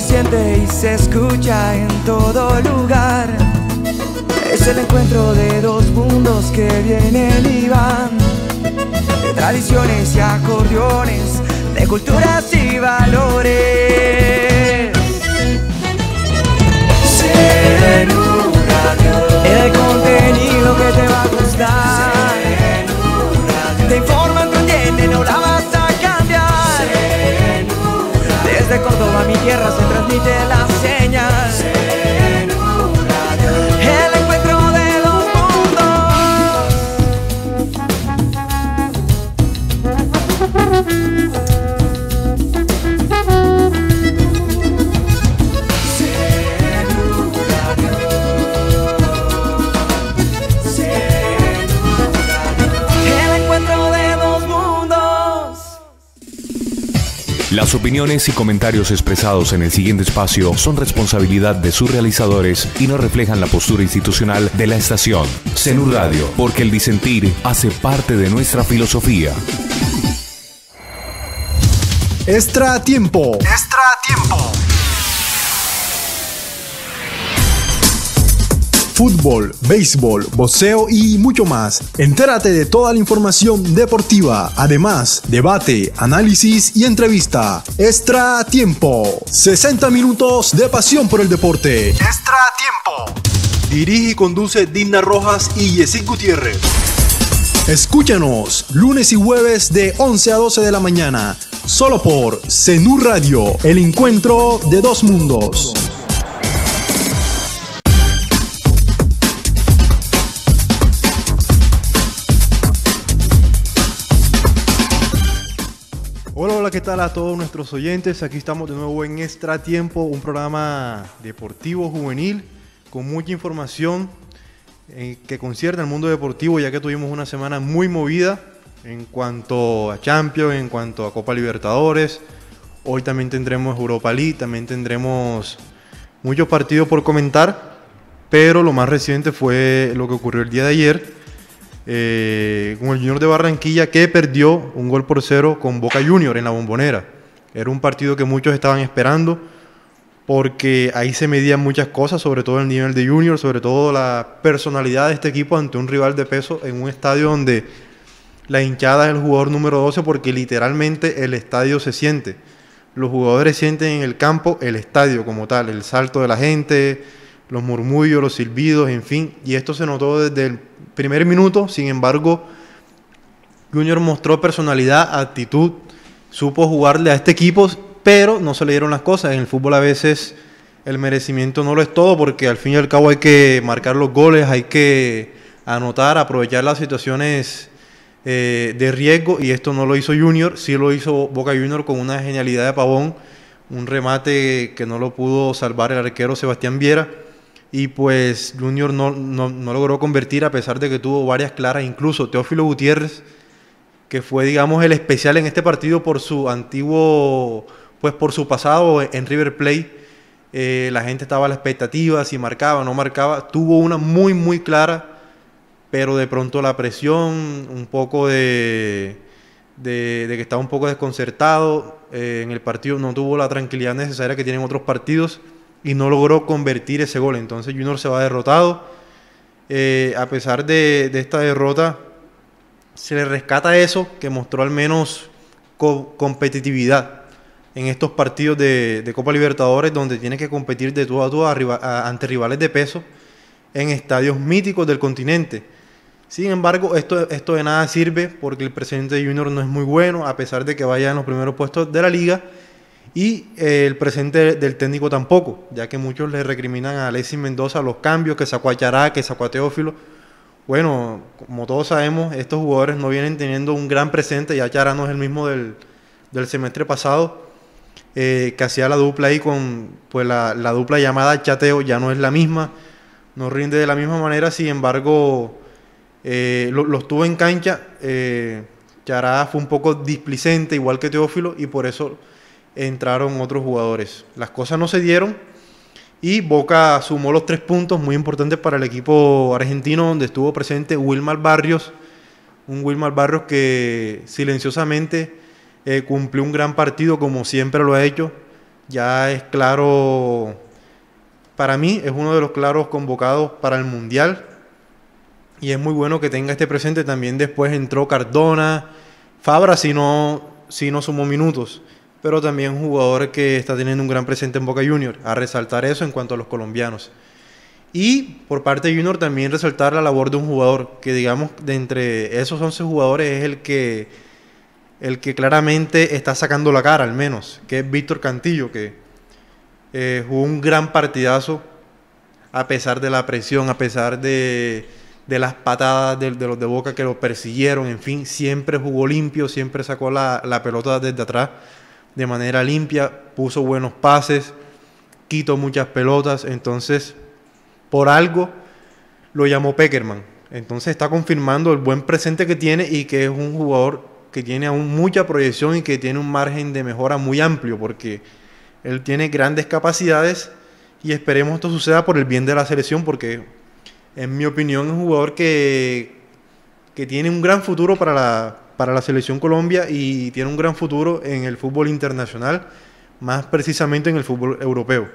se siente y se escucha en todo lugar. Es el encuentro de dos mundos que vienen y van, de tradiciones y acordeones, de culturas y valores. Ser un radio, el contenido que te va a gustar. a mi tierra se transmite la señal. Las opiniones y comentarios expresados en el siguiente espacio son responsabilidad de sus realizadores y no reflejan la postura institucional de la estación. CENU Radio, porque el disentir hace parte de nuestra filosofía. Extra tiempo. Extra tiempo. fútbol, béisbol, boxeo y mucho más. Entérate de toda la información deportiva, además, debate, análisis y entrevista. Extra tiempo. 60 minutos de pasión por el deporte. Extra tiempo. Dirige y conduce Dina Rojas y Yesid Gutiérrez. Escúchanos lunes y jueves de 11 a 12 de la mañana, solo por Zenú Radio, el encuentro de dos mundos. ¿qué tal a todos nuestros oyentes? Aquí estamos de nuevo en Extra Tiempo, un programa deportivo juvenil con mucha información eh, que concierne al mundo deportivo, ya que tuvimos una semana muy movida en cuanto a Champions, en cuanto a Copa Libertadores. Hoy también tendremos Europa League, también tendremos muchos partidos por comentar, pero lo más reciente fue lo que ocurrió el día de ayer eh, con el Junior de Barranquilla que perdió un gol por cero con Boca Junior en la bombonera. Era un partido que muchos estaban esperando porque ahí se medían muchas cosas, sobre todo el nivel de Junior, sobre todo la personalidad de este equipo ante un rival de peso en un estadio donde la hinchada es el jugador número 12 porque literalmente el estadio se siente. Los jugadores sienten en el campo el estadio como tal, el salto de la gente, los murmullos, los silbidos, en fin. Y esto se notó desde el primer minuto. Sin embargo, Junior mostró personalidad, actitud, supo jugarle a este equipo, pero no se le dieron las cosas. En el fútbol a veces el merecimiento no lo es todo porque al fin y al cabo hay que marcar los goles, hay que anotar, aprovechar las situaciones eh, de riesgo y esto no lo hizo Junior, sí lo hizo Boca Junior con una genialidad de Pavón, un remate que no lo pudo salvar el arquero Sebastián Viera y pues Junior no, logró convertir a pesar de que tuvo varias claras, incluso Teófilo Gutiérrez, que fue digamos el especial en este partido por su antiguo, pues por su pasado en River Plate, eh, la gente estaba a la expectativa, si marcaba o no marcaba, tuvo una muy muy clara, pero de pronto la presión, un poco de, de, que estaba un poco desconcertado eh, en el partido, no tuvo la tranquilidad necesaria que tienen otros partidos y no logró convertir ese gol. Entonces Junior se va derrotado. Eh, a pesar de, esta derrota, se le rescata eso, que mostró al menos competitividad en estos partidos de, Copa Libertadores, donde tiene que competir de tú a tú ante rivales de peso en estadios míticos del continente. Sin embargo, esto, esto de nada sirve porque el presidente Junior no es muy bueno, a pesar de que vaya en los primeros puestos de la liga. Y eh, el presente del técnico tampoco, ya que muchos le recriminan a Alexis Mendoza los cambios que sacó a Chará, que sacó a Teófilo. Bueno, como todos sabemos, estos jugadores no vienen teniendo un gran presente, ya Chará no es el mismo del, semestre pasado, eh, que hacía la dupla ahí con pues la, dupla llamada Chateo, ya no es la misma, no rinde de la misma manera, sin embargo, eh, los lo tuvo en cancha, Chará fue un poco displicente, igual que Teófilo, y por eso entraron otros jugadores. Las cosas no se dieron y Boca sumó los tres puntos muy importantes para el equipo argentino donde estuvo presente Wilmar Barrios, un Wilmar Barrios que silenciosamente eh, cumplió un gran partido como siempre lo ha hecho. Ya es claro, para mí es uno de los claros convocados para el Mundial y es muy bueno que tenga este presente. También después entró Cardona, Fabra si no, si no sumó minutos pero también un jugador que está teniendo un gran presente en Boca Junior, a resaltar eso en cuanto a los colombianos. Y por parte de Junior también resaltar la labor de un jugador, que digamos de entre esos 11 jugadores es el que, el que claramente está sacando la cara al menos, que es Víctor Cantillo, que eh, jugó un gran partidazo a pesar de la presión, a pesar de, las patadas de, de, los de Boca que lo persiguieron, en fin, siempre jugó limpio, siempre sacó la, la pelota desde atrás de manera limpia, puso buenos pases, quitó muchas pelotas, entonces por algo lo llamó Peckerman. Entonces está confirmando el buen presente que tiene y que es un jugador que tiene aún mucha proyección y que tiene un margen de mejora muy amplio porque él tiene grandes capacidades y esperemos esto suceda por el bien de la selección porque en mi opinión es un jugador que, que tiene un gran futuro para la, para la selección Colombia y tiene un gran futuro en el fútbol internacional, más precisamente en el fútbol europeo.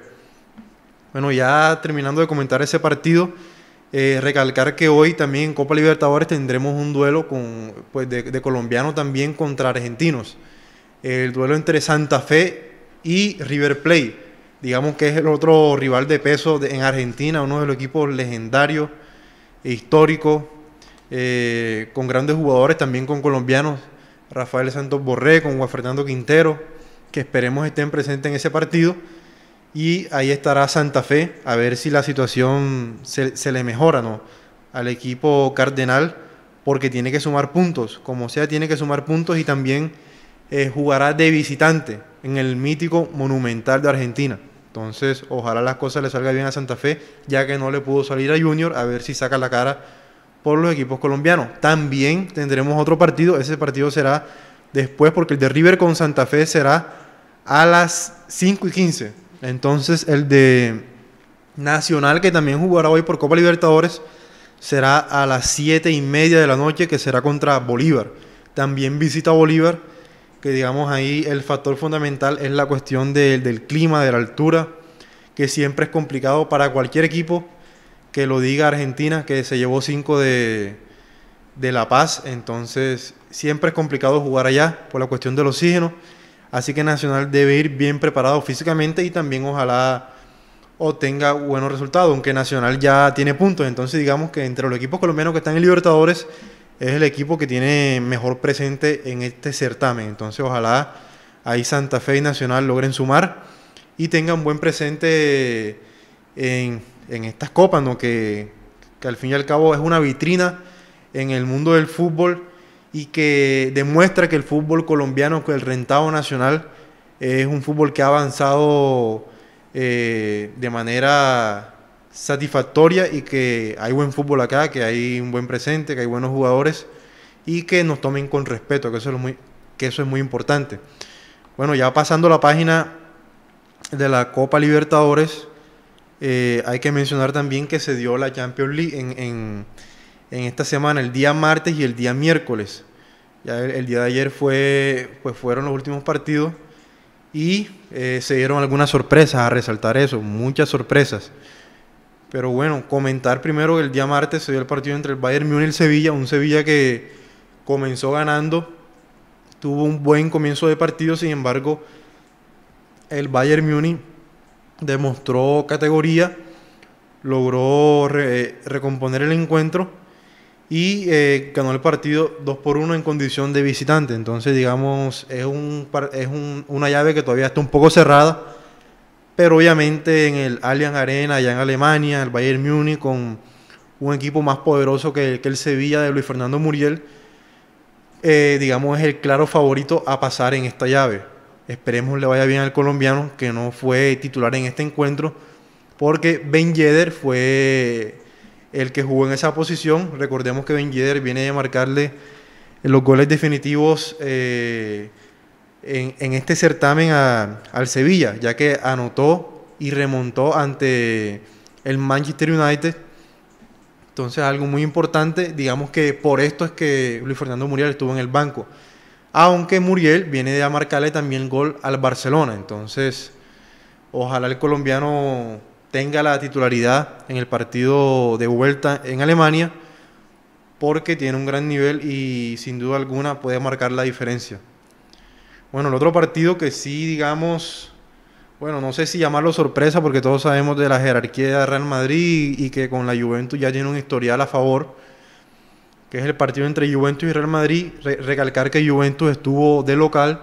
Bueno, ya terminando de comentar ese partido, eh, recalcar que hoy también en Copa Libertadores tendremos un duelo con, pues, de, de colombianos también contra argentinos. El duelo entre Santa Fe y River Plate. Digamos que es el otro rival de peso en Argentina, uno de los equipos legendarios, e históricos, eh, con grandes jugadores, también con colombianos, Rafael Santos Borré, con Juan Fernando Quintero, que esperemos estén presentes en ese partido. Y ahí estará Santa Fe, a ver si la situación se, le mejora ¿no? al equipo cardenal, porque tiene que sumar puntos, como sea, tiene que sumar puntos y también eh, jugará de visitante en el mítico Monumental de Argentina. Entonces, ojalá las cosas le salgan bien a Santa Fe, ya que no le pudo salir a Junior, a ver si saca la cara por los equipos colombianos. También tendremos otro partido, ese partido será después porque el de River con Santa Fe será a las 5 y 15. Entonces el de Nacional, que también jugará hoy por Copa Libertadores, será a las 7 y media de la noche, que será contra Bolívar. También visita Bolívar, que digamos ahí el factor fundamental es la cuestión del clima, de la altura, que siempre es complicado para cualquier equipo que lo diga Argentina, que se llevó 5 de, La Paz. Entonces, siempre es complicado jugar allá por la cuestión del oxígeno. Así que Nacional debe ir bien preparado físicamente y también ojalá obtenga buenos resultados, aunque Nacional ya tiene puntos. Entonces digamos que entre los equipos colombianos que están en Libertadores es el equipo que tiene mejor presente en este certamen. Entonces ojalá ahí Santa Fe y Nacional logren sumar y tengan buen presente en en estas copas, ¿no? que, al fin y al cabo es una vitrina en el mundo del fútbol y que demuestra que el fútbol colombiano, que el rentado nacional, es un fútbol que ha avanzado eh, de manera satisfactoria y que hay buen fútbol acá, que hay un buen presente, que hay buenos jugadores y que nos tomen con respeto, que es, muy, que eso es muy importante. Bueno, ya pasando la página de la Copa Libertadores, eh, hay que mencionar también que se dio la Champions League en, esta semana, el día martes y el día miércoles. Ya el, día de ayer fue, pues fueron los últimos partidos y eh, se dieron algunas sorpresas, a resaltar eso, muchas sorpresas. Pero bueno, comentar primero que el día martes se dio el partido entre el Bayern Múnich y el Sevilla, un Sevilla que comenzó ganando, tuvo un buen comienzo de partido, sin embargo, el Bayern Múnich demostró categoría, logró recomponer el encuentro y eh, ganó el partido 2 por 1 en condición de visitante. Entonces, digamos, es, un, es una llave que todavía está un poco cerrada, pero obviamente en el Allianz Arena, allá en Alemania, el Bayern Múnich, con un equipo más poderoso que, que el Sevilla de Luis Fernando Muriel, eh, digamos, es el claro favorito a pasar en esta llave. Esperemos le vaya bien al colombiano que no fue titular en este encuentro porque Ben Yedder fue el que jugó en esa posición. Recordemos que Ben Yedder viene a marcarle los goles definitivos eh, en, este certamen al Sevilla, ya que anotó y remontó ante el Manchester United. Entonces, algo muy importante, digamos que por esto es que Luis Fernando Muriel estuvo en el banco. Aunque Muriel viene de marcarle también gol al Barcelona. Entonces, ojalá el colombiano tenga la titularidad en el partido de vuelta en Alemania, porque tiene un gran nivel y sin duda alguna puede marcar la diferencia. Bueno, el otro partido que sí, digamos, bueno, no sé si llamarlo sorpresa, porque todos sabemos de la jerarquía de Real Madrid y que con la Juventus ya tiene un historial a favor que es el partido entre Juventus y Real Madrid. recalcar que Juventus estuvo de local,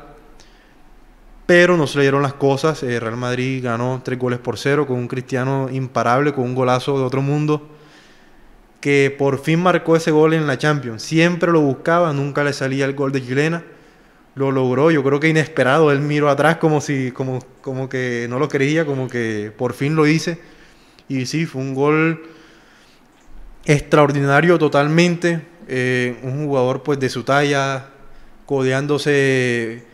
pero no se le las cosas. Eh, Real Madrid ganó tres goles por cero con un cristiano imparable, con un golazo de otro mundo, que por fin marcó ese gol en la Champions. Siempre lo buscaba, nunca le salía el gol de Chilena. Lo logró, yo creo que inesperado. Él miró atrás como si, como, como que no lo creía, como que por fin lo hice. Y sí, fue un gol extraordinario totalmente eh, un jugador pues de su talla, codeándose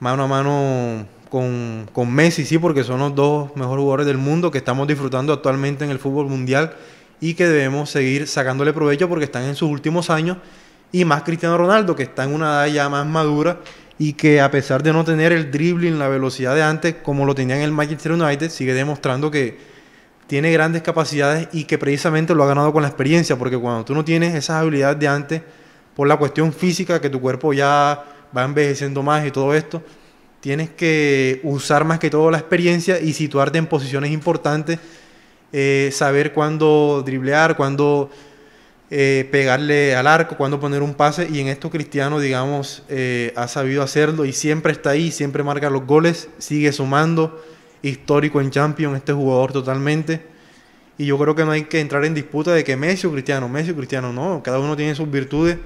mano a mano con, con, Messi, sí, porque son los dos mejores jugadores del mundo que estamos disfrutando actualmente en el fútbol mundial y que debemos seguir sacándole provecho porque están en sus últimos años y más Cristiano Ronaldo, que está en una edad ya más madura y que a pesar de no tener el dribbling, la velocidad de antes como lo tenía en el Manchester United, sigue demostrando que, tiene grandes capacidades y que precisamente lo ha ganado con la experiencia, porque cuando tú no tienes esas habilidades de antes, por la cuestión física, que tu cuerpo ya va envejeciendo más y todo esto, tienes que usar más que todo la experiencia y situarte en posiciones importantes, eh, saber cuándo driblear, cuándo eh, pegarle al arco, cuándo poner un pase, y en esto Cristiano, digamos, eh, ha sabido hacerlo y siempre está ahí, siempre marca los goles, sigue sumando histórico en Champions este jugador totalmente. Y yo creo que no hay que entrar en disputa de que Messi o Cristiano, Messi o Cristiano, no, cada uno tiene sus virtudes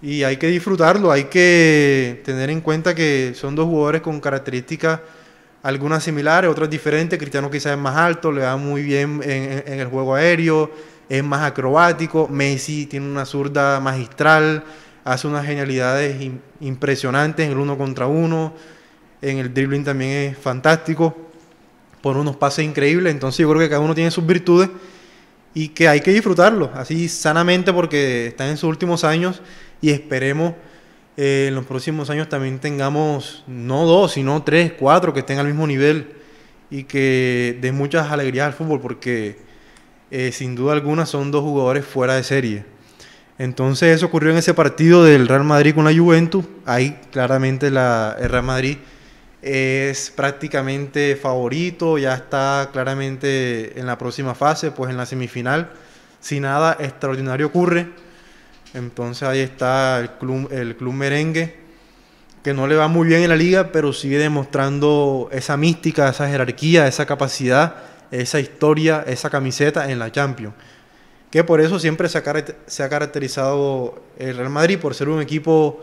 y hay que disfrutarlo, hay que tener en cuenta que son dos jugadores con características algunas similares, otras diferentes. Cristiano quizás es más alto, le va muy bien en, el juego aéreo, es más acrobático. Messi tiene una zurda magistral, hace unas genialidades impresionantes en el uno contra uno, en el dribbling también es fantástico por unos pases increíbles. Entonces yo creo que cada uno tiene sus virtudes y que hay que disfrutarlo, así sanamente porque están en sus últimos años y esperemos eh, en los próximos años también tengamos no dos, sino tres, cuatro que estén al mismo nivel y que den muchas alegrías al fútbol porque eh, sin duda alguna son dos jugadores fuera de serie. Entonces eso ocurrió en ese partido del Real Madrid con la Juventus, ahí claramente la, el Real Madrid es prácticamente favorito, ya está claramente en la próxima fase, pues en la semifinal, si nada extraordinario ocurre. Entonces ahí está el club, el club merengue, que no le va muy bien en la liga, pero sigue demostrando esa mística, esa jerarquía, esa capacidad, esa historia, esa camiseta en la Champions. Que por eso siempre se ha, se ha caracterizado el Real Madrid por ser un equipo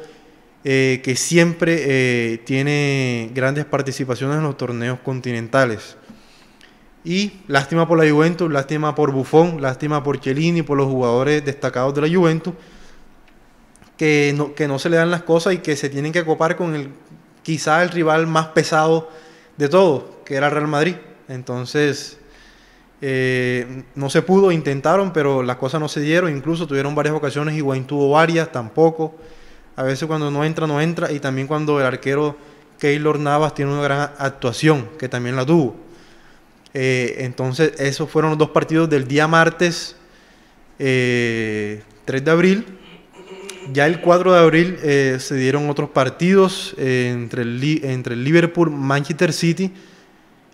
eh, que siempre eh, tiene grandes participaciones en los torneos continentales. Y lástima por la Juventus, lástima por Buffon, lástima por y por los jugadores destacados de la Juventus, que no, se le dan las cosas y que se tienen que copar con el quizá el rival más pesado de todos, que era Real Madrid. Entonces, eh, no se pudo, intentaron, pero las cosas no se dieron. Incluso tuvieron varias ocasiones, Higuaín tuvo varias, tampoco. A veces cuando no entra, no entra. Y también cuando el arquero Keylor Navas tiene una gran actuación, que también la tuvo. Eh, entonces, esos fueron los dos partidos del día martes 3 eh, de abril. Ya el 4 de abril eh, se dieron otros partidos entre, el, entre el Liverpool, Manchester City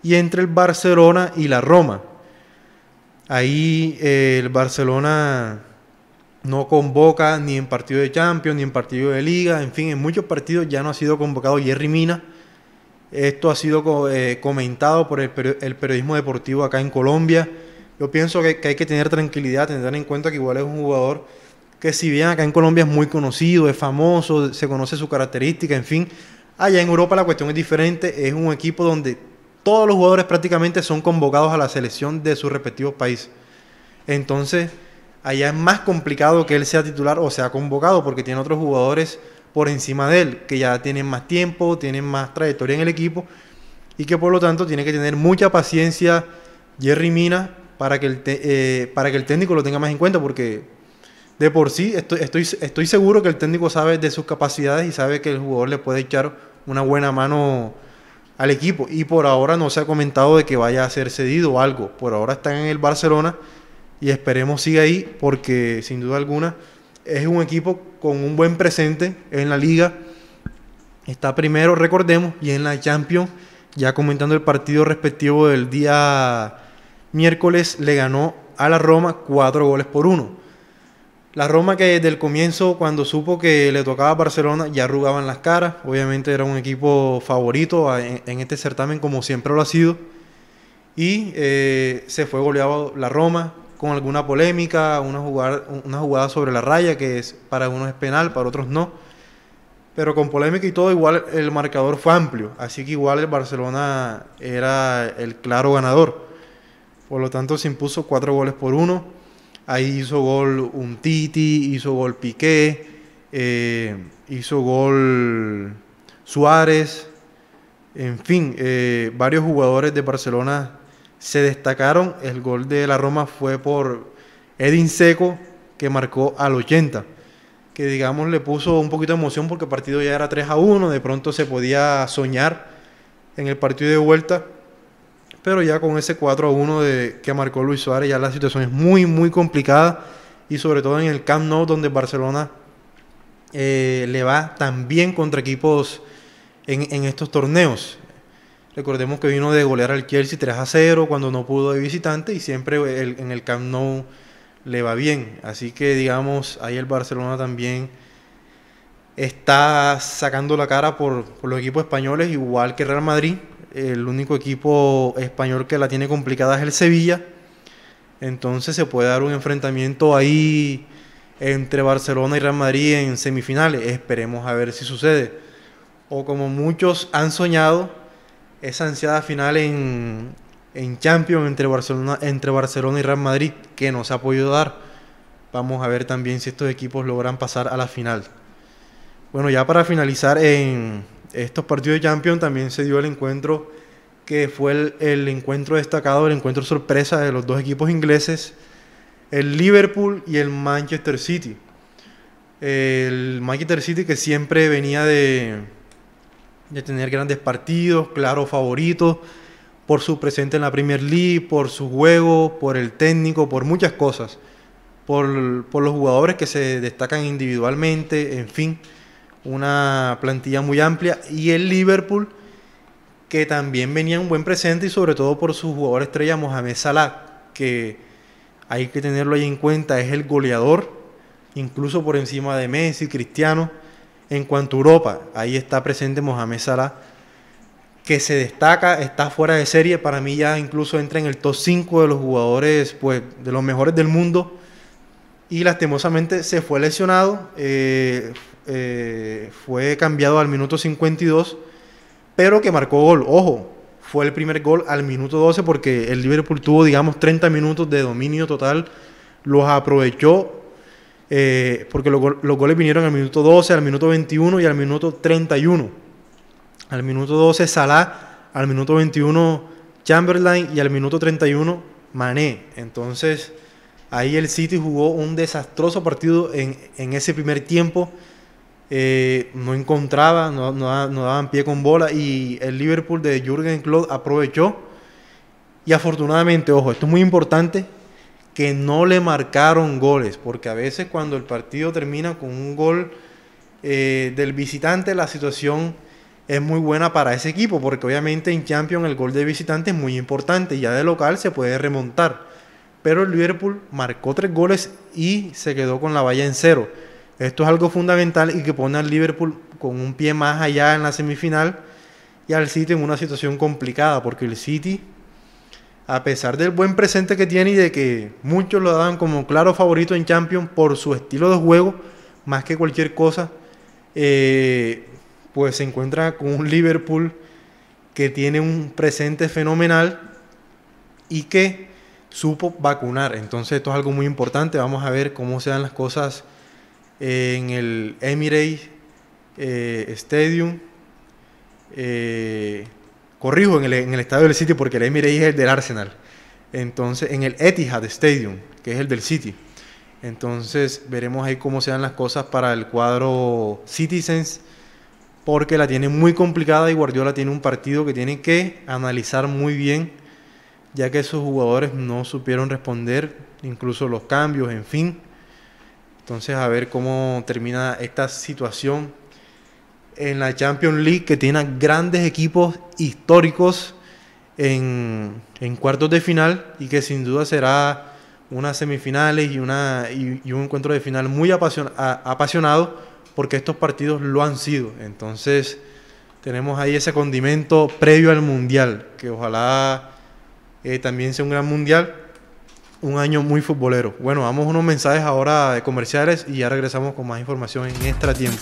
y entre el Barcelona y la Roma. Ahí el Barcelona no convoca ni en partido de Champions, ni en partido de Liga, en fin, en muchos partidos ya no ha sido convocado Jerry Mina. Esto ha sido eh, comentado por el, periodismo deportivo acá en Colombia. Yo pienso que, que, hay que tener tranquilidad, tener en cuenta que igual es un jugador que si bien acá en Colombia es muy conocido, es famoso, se conoce su característica, en fin, allá en Europa la cuestión es diferente, es un equipo donde todos los jugadores prácticamente son convocados a la selección de sus respectivos países. Entonces, allá es más complicado que él sea titular o sea convocado porque tiene otros jugadores por encima de él, que ya tienen más tiempo, tienen más trayectoria en el equipo y que por lo tanto tiene que tener mucha paciencia Jerry Mina para que el, eh, para que el técnico lo tenga más en cuenta porque de por sí estoy, estoy, estoy seguro que el técnico sabe de sus capacidades y sabe que el jugador le puede echar una buena mano al equipo y por ahora no se ha comentado de que vaya a ser cedido o algo, por ahora están en el Barcelona y esperemos siga ahí porque sin duda alguna es un equipo con un buen presente en la liga. Está primero, recordemos, y en la Champions, ya comentando el partido respectivo del día miércoles, le ganó a la Roma cuatro goles por uno. La Roma que desde el comienzo, cuando supo que le tocaba a Barcelona, ya arrugaban las caras. Obviamente era un equipo favorito en este certamen, como siempre lo ha sido. Y eh, se fue goleado la Roma, con alguna polémica, una jugada, una jugada sobre la raya que es, para unos es penal, para otros no. Pero con polémica y todo, igual el marcador fue amplio. Así que igual el Barcelona era el claro ganador. Por lo tanto, se impuso cuatro goles por uno. Ahí hizo gol un Titi, hizo gol Piqué, eh, hizo gol Suárez. En fin, eh, varios jugadores de Barcelona se destacaron. El gol de la Roma fue por Edin Seco, que marcó al 80. Que digamos le puso un poquito de emoción porque el partido ya era 3 a 1. De pronto se podía soñar en el partido de vuelta. Pero ya con ese 4 a 1 de, que marcó Luis Suárez, ya la situación es muy, muy complicada. Y sobre todo en el Camp Nou, donde Barcelona eh, le va tan bien contra equipos en estos torneos. Recordemos que vino de golear al Chelsea 3 a 0 cuando no pudo de visitante y siempre en el Camp Nou le va bien. Así que digamos, ahí el Barcelona también está sacando la cara por, por los equipos españoles, igual que Real Madrid. El único equipo español que la tiene complicada es el Sevilla. Entonces se puede dar un enfrentamiento ahí entre Barcelona y Real Madrid en semifinales. Esperemos a ver si sucede. O como muchos han soñado, esa ansiada final en, Champions entre Barcelona, entre Barcelona y Real Madrid que nos ha podido dar. Vamos a ver también si estos equipos logran pasar a la final. Bueno, ya para finalizar en estos partidos de Champions también se dio el encuentro que fue el encuentro destacado, el encuentro sorpresa de los dos equipos ingleses, el Liverpool y el Manchester City. El Manchester City que siempre venía de, de tener grandes partidos, claro favoritos, por su presente en la Premier League, por su juego, por el técnico, por muchas cosas, por, por los jugadores que se destacan individualmente, en fin, una plantilla muy amplia. Y el Liverpool, que también venía un buen presente y sobre todo por su jugador estrella Mohamed Salah, que hay que tenerlo ahí en cuenta, es el goleador, incluso por encima de Messi, Cristiano en cuanto a Europa, ahí está presente Mohamed Salah, que se destaca, está fuera de serie, para mí ya incluso entra en el top 5 de los jugadores, pues, de los mejores del mundo. Y lastimosamente se fue lesionado, eh, eh, fue cambiado al minuto 52, pero que marcó gol. Ojo, fue el primer gol al minuto 12 porque el Liverpool tuvo, digamos, 30 minutos de dominio total, los aprovechó eh, porque los, goles vinieron al minuto 12, al minuto 21 y al minuto 31. Al minuto 12 Salah, al minuto 21 Chamberlain y al minuto 31 Mané. Entonces ahí el City jugó un desastroso partido en, ese primer tiempo. Eh, no encontraba, no, no, daban pie con bola y el Liverpool de Jürgen Klopp aprovechó y afortunadamente, ojo, esto es muy importante, que no le marcaron goles, porque a veces cuando el partido termina con un gol eh, del visitante, la situación es muy buena para ese equipo, porque obviamente en Champions el gol de visitante es muy importante, ya de local se puede remontar. Pero el Liverpool marcó tres goles y se quedó con la valla en cero. Esto es algo fundamental y que pone al Liverpool con un pie más allá en la semifinal y al City en una situación complicada, porque el City a pesar del buen presente que tiene y de que muchos lo dan como claro favorito en Champions por su estilo de juego, más que cualquier cosa, eh, pues se encuentra con un Liverpool que tiene un presente fenomenal y que supo vacunar. Entonces esto es algo muy importante. Vamos a ver cómo se dan las cosas eh, en el Emirates eh, Stadium corrijo, en el, estadio del City, porque el Emirates es el del Arsenal. Entonces, en el Etihad Stadium, que es el del City. Entonces, veremos ahí cómo se dan las cosas para el cuadro Citizens, porque la tiene muy complicada y Guardiola tiene un partido que tiene que analizar muy bien, ya que sus jugadores no supieron responder, incluso los cambios, en fin. Entonces, a ver cómo termina esta situación en la Champions League que tiene grandes equipos históricos en, cuartos de final y que sin duda será unas semifinales y, una, y, un encuentro de final muy apasionado porque estos partidos lo han sido. Entonces tenemos ahí ese condimento previo al Mundial, que ojalá eh, también sea un gran Mundial, un año muy futbolero. Bueno, vamos unos mensajes ahora de comerciales y ya regresamos con más información en extra tiempo.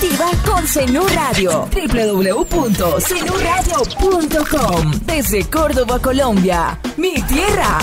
Activa con Zenú Radio. www.zenuradio.com Desde Córdoba, Colombia. Mi tierra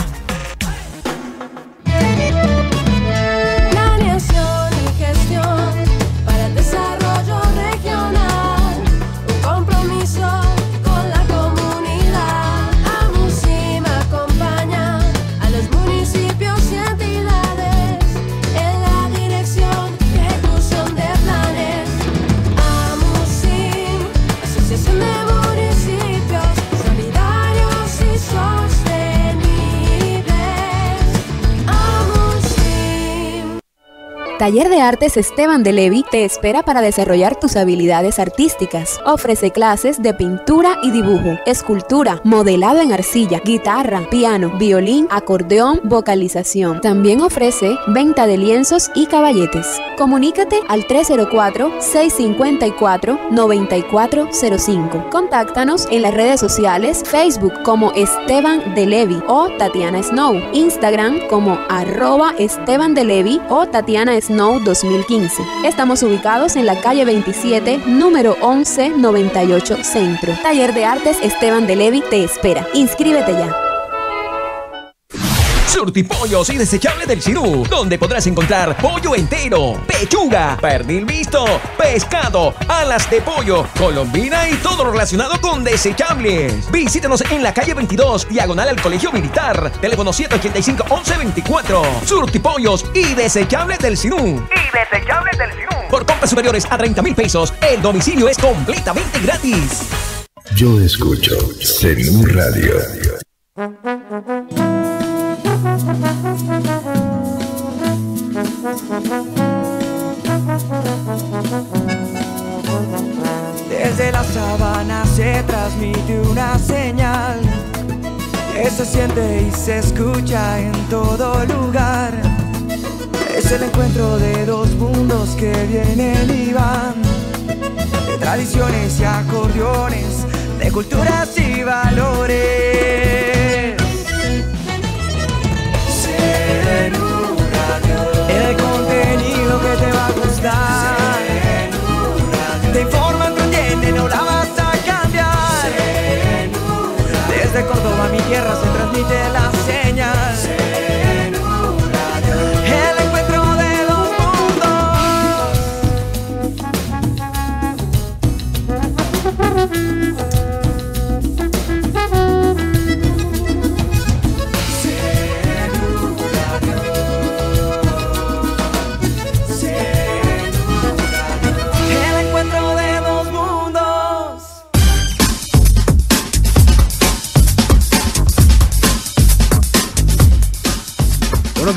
Taller de Artes Esteban de te espera para desarrollar tus habilidades artísticas. Ofrece clases de pintura y dibujo, escultura, modelado en arcilla, guitarra, piano, violín, acordeón, vocalización. También ofrece venta de lienzos y caballetes. Comunícate al 304-654-9405. Contáctanos en las redes sociales Facebook como Esteban de o Tatiana Snow, Instagram como arroba Esteban de o Tatiana Snow no 2015. Estamos ubicados en la calle 27, número 1198 Centro. Taller de Artes Esteban de Levi te espera. Inscríbete ya. Surtipollos y Desechables del Cirú, donde podrás encontrar pollo entero, pechuga, pernil visto, pescado, alas de pollo, colombina y todo lo relacionado con desechables. Visítenos en la calle 22, diagonal al Colegio Militar, teléfono 785-1124. Surtipollos y desechables del Cirú. Y desechables del Cirú. Por compras superiores a 30 mil pesos, el domicilio es completamente gratis. Yo escucho un Radio. transmite una señal que se siente y se escucha en todo lugar. Es el encuentro de dos mundos que vienen y van, de tradiciones y acordeones, de culturas y valores. Se El contenido que te va a gustar. De Córdoba, mi tierra, se transmite la señal.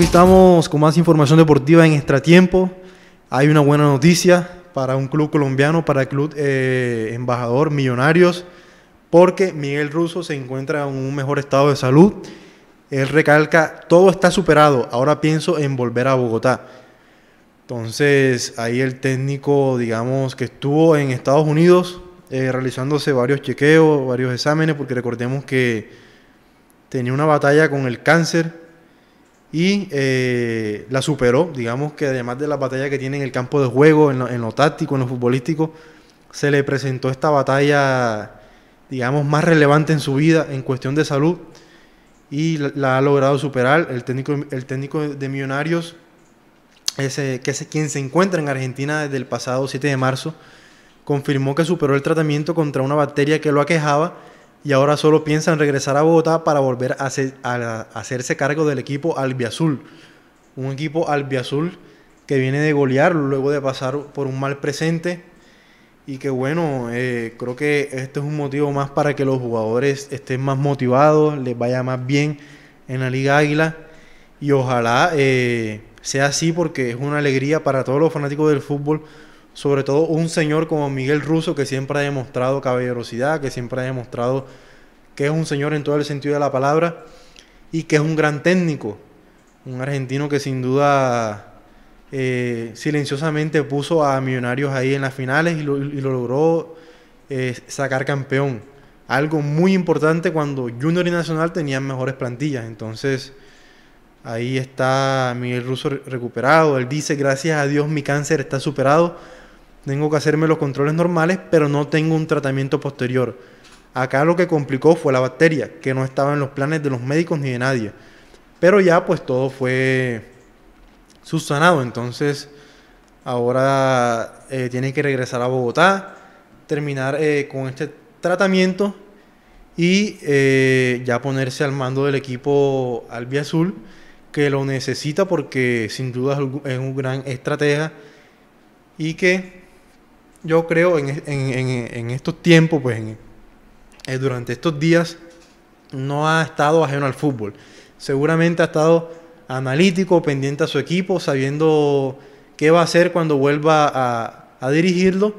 estamos con más información deportiva en extratiempo. Hay una buena noticia para un club colombiano, para el club eh, embajador Millonarios, porque Miguel Russo se encuentra en un mejor estado de salud. Él recalca, todo está superado, ahora pienso en volver a Bogotá. Entonces, ahí el técnico, digamos, que estuvo en Estados Unidos eh, realizándose varios chequeos, varios exámenes, porque recordemos que tenía una batalla con el cáncer y eh, la superó. Digamos que además de la batalla que tiene en el campo de juego, en lo, táctico, en lo futbolístico, se le presentó esta batalla, digamos, más relevante en su vida en cuestión de salud y la, ha logrado superar. El técnico, el técnico de Millonarios, ese, que es quien se encuentra en Argentina desde el pasado 7 de marzo, confirmó que superó el tratamiento contra una bacteria que lo aquejaba y ahora solo piensan regresar a Bogotá para volver a, hacerse cargo del equipo albiazul. Un equipo albiazul que viene de golear luego de pasar por un mal presente y que bueno, eh, creo que este es un motivo más para que los jugadores estén más motivados, les vaya más bien en la Liga Águila y ojalá eh, sea así porque es una alegría para todos los fanáticos del fútbol sobre todo un señor como Miguel Russo, que siempre ha demostrado caballerosidad, que siempre ha demostrado que es un señor en todo el sentido de la palabra y que es un gran técnico. Un argentino que sin duda eh, silenciosamente puso a Millonarios ahí en las finales y lo, logró eh, sacar campeón. Algo muy importante cuando Junior y Nacional tenían mejores plantillas. Entonces, ahí está Miguel Russo recuperado. Él dice, gracias a Dios mi cáncer está superado tengo que hacerme los controles normales, pero no tengo un tratamiento posterior. Acá lo que complicó fue la bacteria, que no estaba en los planes de los médicos ni de nadie. Pero ya pues todo fue subsanado, entonces ahora eh, tiene que regresar a Bogotá, terminar eh, con este tratamiento y eh, ya ponerse al mando del equipo Azul... que lo necesita porque sin duda es un gran estratega y que yo creo en, en, estos tiempos, pues eh, durante estos días, no ha estado ajeno al fútbol. Seguramente ha estado analítico, pendiente a su equipo, sabiendo qué va a hacer cuando vuelva a, dirigirlo.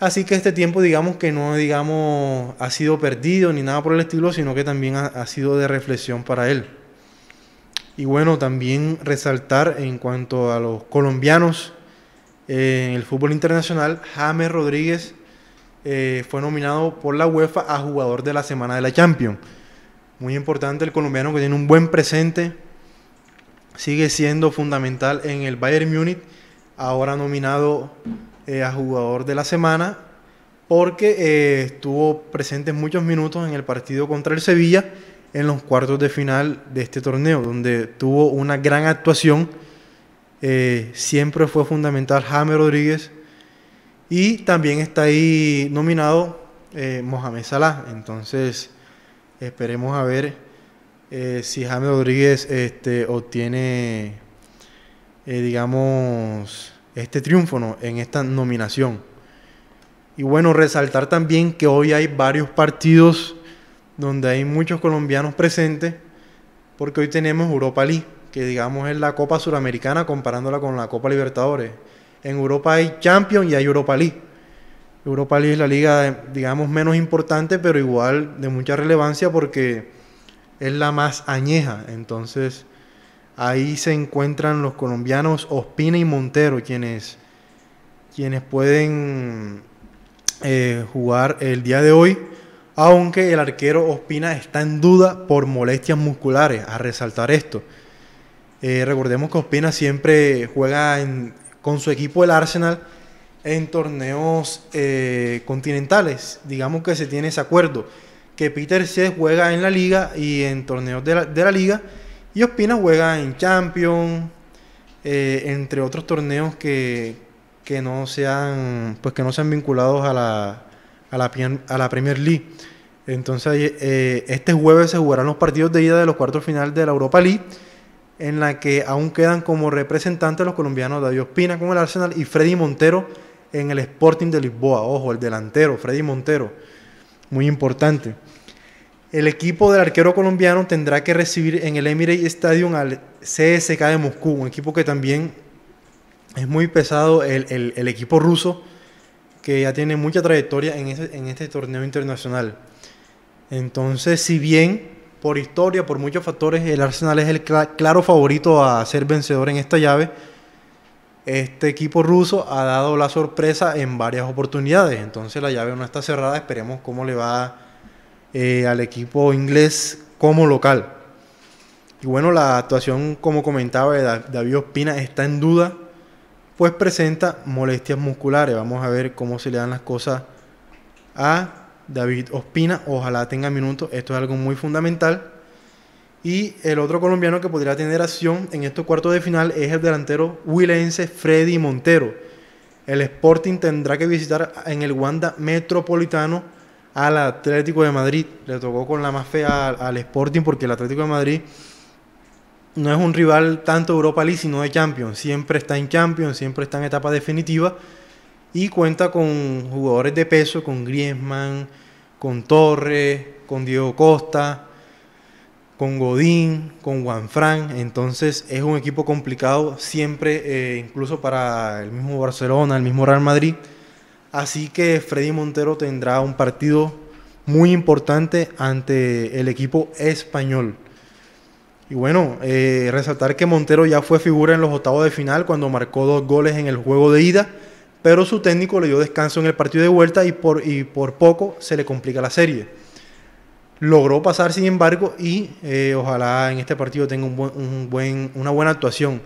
Así que este tiempo, digamos que no digamos, ha sido perdido ni nada por el estilo, sino que también ha sido de reflexión para él. Y bueno, también resaltar en cuanto a los colombianos en el fútbol internacional, James Rodríguez eh, fue nominado por la UEFA a jugador de la semana de la Champions. Muy importante el colombiano que tiene un buen presente, sigue siendo fundamental en el Bayern Múnich, ahora nominado eh, a jugador de la semana, porque eh, estuvo presente muchos minutos en el partido contra el Sevilla en los cuartos de final de este torneo, donde tuvo una gran actuación eh, siempre fue fundamental Jaime Rodríguez y también está ahí nominado eh, Mohamed Salah. Entonces esperemos a ver eh, si Jaime Rodríguez este, obtiene, digamos, este triunfo en esta nominación. Y bueno, resaltar también que hoy hay varios partidos donde hay muchos colombianos presentes, porque hoy tenemos Europa League que digamos es la Copa Suramericana comparándola con la Copa Libertadores. En Europa hay Champions y hay Europa League. Europa League es la liga, digamos, menos importante, pero igual de mucha relevancia porque es la más añeja. Entonces, ahí se encuentran los colombianos Ospina y Montero, quienes, quienes pueden eh, jugar el día de hoy, aunque el arquero Ospina está en duda por molestias musculares, a resaltar esto. Eh, recordemos que Ospina siempre juega con su equipo el Arsenal en torneos eh, continentales. Digamos que se tiene ese acuerdo. Que Peter se juega en la liga y en torneos de la, liga. Y Ospina juega en Champions, eh, entre otros torneos que, que, no sean, pues que no sean vinculados a la, a la, a la Premier League. Entonces, este jueves se jugarán los partidos de ida de los cuartos finales de la Europa League en la que aún quedan como representantes los colombianos David Ospina con el Arsenal y Freddy Montero en el Sporting de Lisboa. Ojo, el delantero, Freddy Montero. Muy importante. El equipo del arquero colombiano tendrá que recibir en el Emirates Stadium al CSK de Moscú, un equipo que también es muy pesado, el, equipo ruso, que ya tiene mucha trayectoria en, en este torneo internacional. Entonces, si bien por historia, por muchos factores, el Arsenal es el claro favorito a ser vencedor en esta llave. Este equipo ruso ha dado la sorpresa en varias oportunidades, entonces la llave no está cerrada, esperemos cómo le va eh, al equipo inglés como local. Y bueno, la actuación, como comentaba, David Ospina está en duda, pues presenta molestias musculares. Vamos a ver cómo se le dan las cosas a David Ospina, ojalá tenga minutos, esto es algo muy fundamental. Y el otro colombiano que podría tener acción en estos cuartos de final es el delantero huilense Freddy Montero. El Sporting tendrá que visitar en el Wanda Metropolitano al Atlético de Madrid. Le tocó con la más fea al, Sporting porque el Atlético de Madrid no es un rival tanto Europa League sino de Champions. Siempre está en Champions, siempre está en etapa definitiva y cuenta con jugadores de peso, con Griezmann, con Torres, con Diego Costa, con Godín, con Juanfran. Entonces es un equipo complicado siempre, eh, incluso para el mismo Barcelona, el mismo Real Madrid. Así que Freddy Montero tendrá un partido muy importante ante el equipo español. Y bueno, eh, resaltar que Montero ya fue figura en los octavos de final cuando marcó dos goles en el juego de ida pero su técnico le dio descanso en el partido de vuelta y por, por poco se le complica la serie. Logró pasar, sin embargo, y eh, ojalá en este partido tenga un buen, una buena actuación.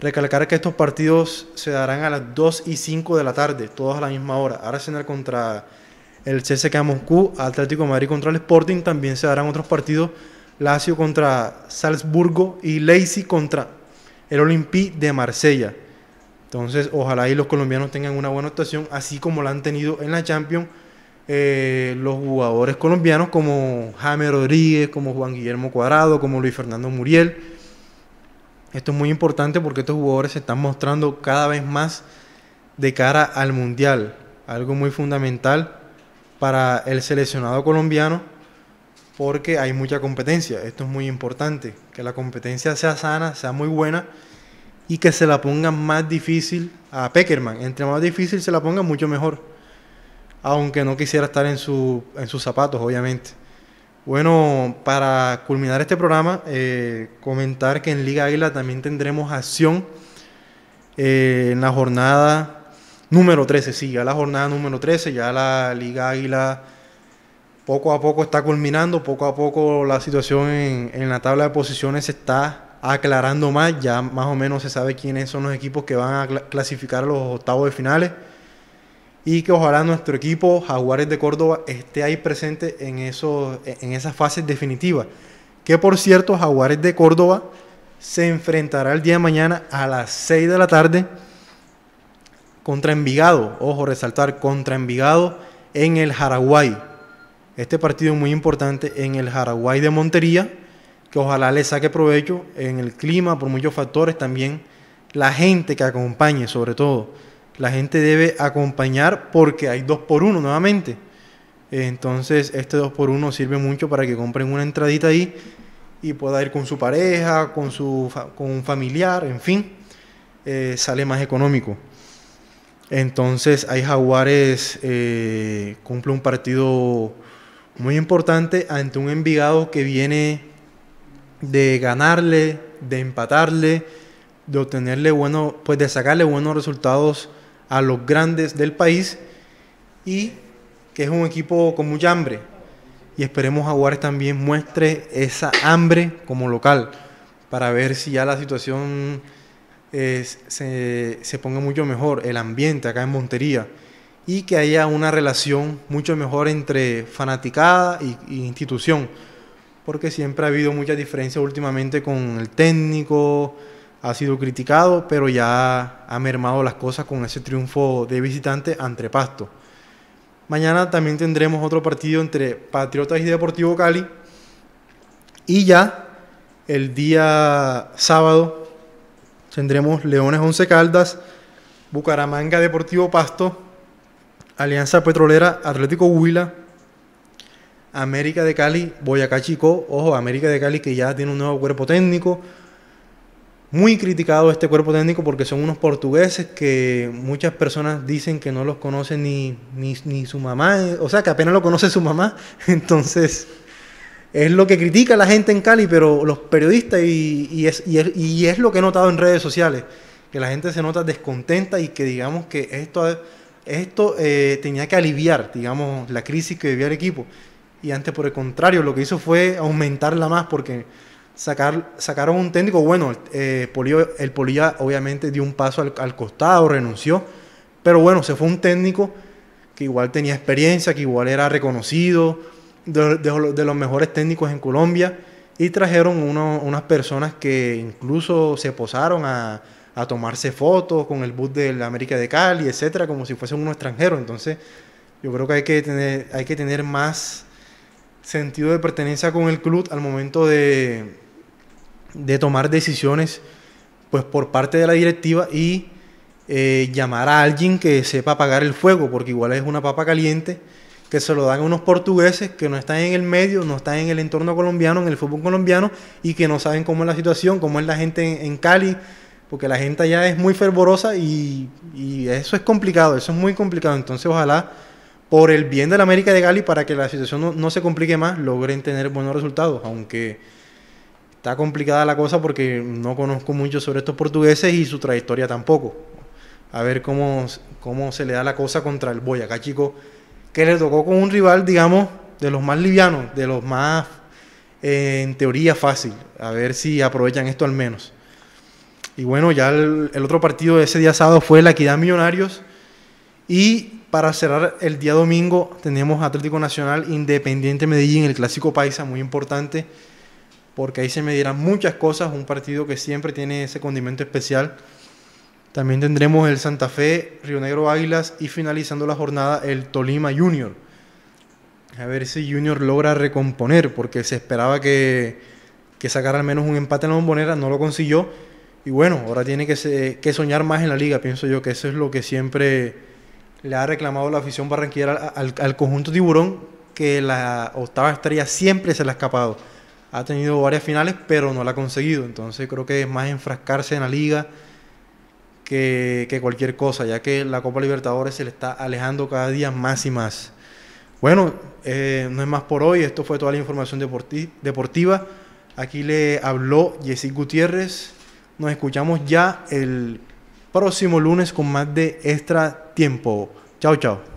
Recalcar que estos partidos se darán a las 2 y 5 de la tarde, todos a la misma hora. Arsenal contra el CSKA Moscú, Atlético de Madrid contra el Sporting, también se darán otros partidos. Lazio contra Salzburgo y Leipzig contra el Olympique de Marsella. Entonces, ojalá y los colombianos tengan una buena actuación, así como la han tenido en la Champions eh, los jugadores colombianos como Jaime Rodríguez, como Juan Guillermo Cuadrado, como Luis Fernando Muriel. Esto es muy importante porque estos jugadores se están mostrando cada vez más de cara al Mundial, algo muy fundamental para el seleccionado colombiano porque hay mucha competencia. Esto es muy importante, que la competencia sea sana, sea muy buena y que se la pongan más difícil a Peckerman. Entre más difícil se la pongan, mucho mejor. Aunque no quisiera estar en, en sus zapatos, obviamente. Bueno, para culminar este programa, eh, comentar que en Liga Águila también tendremos acción eh, en la jornada número 13. Sí, ya la jornada número 13, ya la Liga Águila poco a poco está culminando, poco a poco la situación en, en la tabla de posiciones está aclarando más, ya más o menos se sabe quiénes son los equipos que van a clasificar a los octavos de finales y que ojalá nuestro equipo Jaguares de Córdoba esté ahí presente en, en esas fases definitivas. Que por cierto, Jaguares de Córdoba se enfrentará el día de mañana a las 6 de la tarde contra Envigado, ojo resaltar, contra Envigado en el Jaraguay. Este partido es muy importante en el Jaraguay de Montería que ojalá le saque provecho en el clima, por muchos factores también, la gente que acompañe sobre todo. La gente debe acompañar porque hay dos por uno nuevamente. Entonces este dos por uno sirve mucho para que compren una entradita ahí y pueda ir con su pareja, con, su, con un familiar, en fin, eh, sale más económico. Entonces hay Jaguares eh, cumple un partido muy importante ante un Envigado que viene de ganarle, de empatarle, de obtenerle bueno, pues de sacarle buenos resultados a los grandes del país y que es un equipo con mucha hambre. Y esperemos Jaguares también muestre esa hambre como local para ver si ya la situación eh, se, ponga mucho mejor, el ambiente acá en Montería y que haya una relación mucho mejor entre fanaticada e y institución porque siempre ha habido muchas diferencias últimamente con el técnico, ha sido criticado, pero ya ha mermado las cosas con ese triunfo de visitante ante Pasto. Mañana también tendremos otro partido entre Patriotas y Deportivo Cali. Y ya el día sábado tendremos Leones 11 Caldas, Bucaramanga Deportivo Pasto, Alianza Petrolera Atlético Huila, América de Cali, Boyacá Chico, ojo, América de Cali que ya tiene un nuevo cuerpo técnico. Muy criticado este cuerpo técnico porque son unos portugueses que muchas personas dicen que no los conocen ni, ni, su mamá, o sea, que apenas lo conoce su mamá. Entonces, es lo que critica la gente en Cali, pero los periodistas y, es, lo que he notado en redes sociales, que la gente se nota descontenta y que digamos que esto, esto eh, tenía que aliviar, digamos, la crisis que vivía el equipo. Y antes, por el contrario, lo que hizo fue aumentarla más porque sacar, sacaron un técnico. Bueno, eh, el Polilla obviamente dio un paso al, costado, renunció. Pero bueno, se fue un técnico que igual tenía experiencia, que igual era reconocido, de, los mejores técnicos en Colombia. Y trajeron unas personas que incluso se posaron a, tomarse fotos con el bus de América de Cali, etcétera, como si fuese uno extranjero. Entonces, yo creo que hay que tener, hay que tener más sentido de pertenencia con el club al momento de, de tomar decisiones pues por parte de la directiva y eh, llamar a alguien que sepa apagar el fuego, porque igual es una papa caliente que se lo dan a unos portugueses que no están en el medio, no están en el entorno colombiano, en el fútbol colombiano, y que no saben cómo es la situación, cómo es la gente en, en Cali, porque la gente allá es muy fervorosa y, y eso es complicado, eso es muy complicado. Entonces ojalá por el bien de la América de Gali... para que la situación no, se complique más, logren tener buenos resultados, aunque está complicada la cosa porque no conozco mucho sobre estos portugueses y su trayectoria tampoco. A ver cómo, cómo se le da la cosa contra el Boyacá Chico, que les tocó con un rival, digamos, de los más livianos, de los más, eh, en teoría, fácil. A ver si aprovechan esto al menos. Y bueno, ya el, otro partido de ese día sábado fue la Equidad Millonarios y para cerrar el día domingo tenemos Atlético Nacional Independiente Medellín, el clásico paisa, muy importante, porque ahí se medirán muchas cosas, un partido que siempre tiene ese condimento especial. También tendremos el Santa Fe, Río Negro Águilas y finalizando la jornada el Tolima Junior. A ver si Junior logra recomponer, porque se esperaba que, sacara al menos un empate en la bombonera, no lo consiguió. Y bueno, ahora tiene que, que soñar más en la liga, pienso yo que eso es lo que siempre le ha reclamado la afición barranquera al, conjunto tiburón que la octava estrella siempre se le ha escapado. Ha tenido varias finales, pero no la ha conseguido. Entonces creo que es más enfrascarse en la liga que, cualquier cosa, ya que la Copa Libertadores se le está alejando cada día más y más. Bueno, eh, no es más por hoy. Esto fue toda la información deportiva. Aquí le habló Jessy Gutiérrez. Nos escuchamos ya el próximo lunes con más de Extra tiempo. Chao, chao.